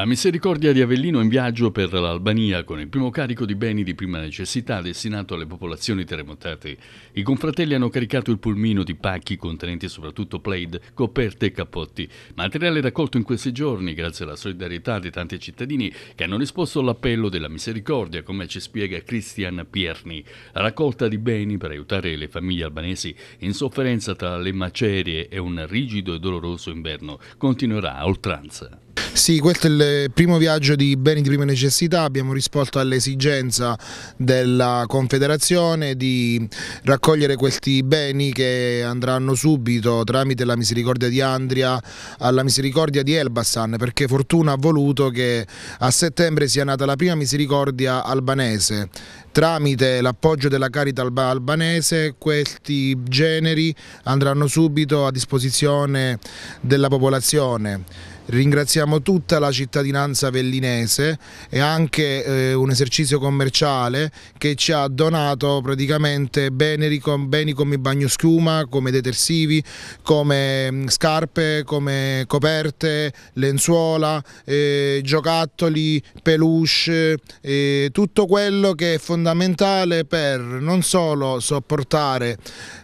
La misericordia di Avellino in viaggio per l'Albania con il primo carico di beni di prima necessità destinato alle popolazioni terremotate. I confratelli hanno caricato il pulmino di pacchi contenenti soprattutto plaid, coperte e cappotti. Materiale raccolto in questi giorni grazie alla solidarietà di tanti cittadini che hanno risposto all'appello della misericordia, come ci spiega Christian Pierni. La raccolta di beni per aiutare le famiglie albanesi in sofferenza tra le macerie e un rigido e doloroso inverno continuerà a oltranza. Sì, questo è il primo viaggio di beni di prima necessità, abbiamo risposto all'esigenza della Confederazione di raccogliere questi beni che andranno subito tramite la misericordia di Andria alla misericordia di Elbasan, perché fortuna ha voluto che a settembre sia nata la prima misericordia albanese. Tramite l'appoggio della carità albanese questi generi andranno subito a disposizione della popolazione. Ringraziamo tutta la cittadinanza vellinese e anche eh, un esercizio commerciale che ci ha donato praticamente beni, beni come bagnoschiuma, come detersivi, come mm, scarpe, come coperte, lenzuola, eh, giocattoli, peluche, eh, tutto quello che è fondamentale per non solo sopportare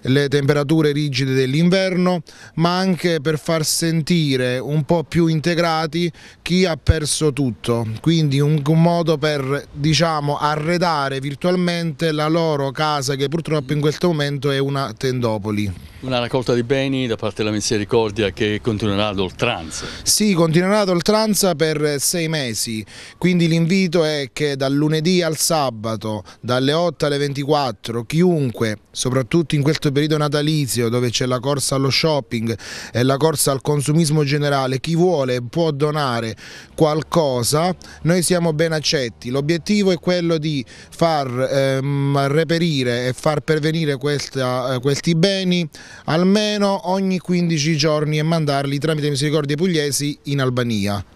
le temperature rigide dell'inverno ma anche per far sentire un po' più in integrati chi ha perso tutto, quindi un, un modo per diciamo, arredare virtualmente la loro casa che purtroppo in questo momento è una tendopoli. Una raccolta di beni da parte della Misericordia che continuerà ad oltranza. Sì, continuerà ad oltranza per sei mesi, quindi l'invito è che dal lunedì al sabato, dalle 8 alle 24, chiunque, soprattutto in questo periodo natalizio dove c'è la corsa allo shopping e la corsa al consumismo generale, chi vuole può donare qualcosa, noi siamo ben accetti. L'obiettivo è quello di far ehm, reperire e far pervenire questa, eh, questi beni almeno ogni 15 giorni e mandarli tramite misericordie pugliesi in Albania.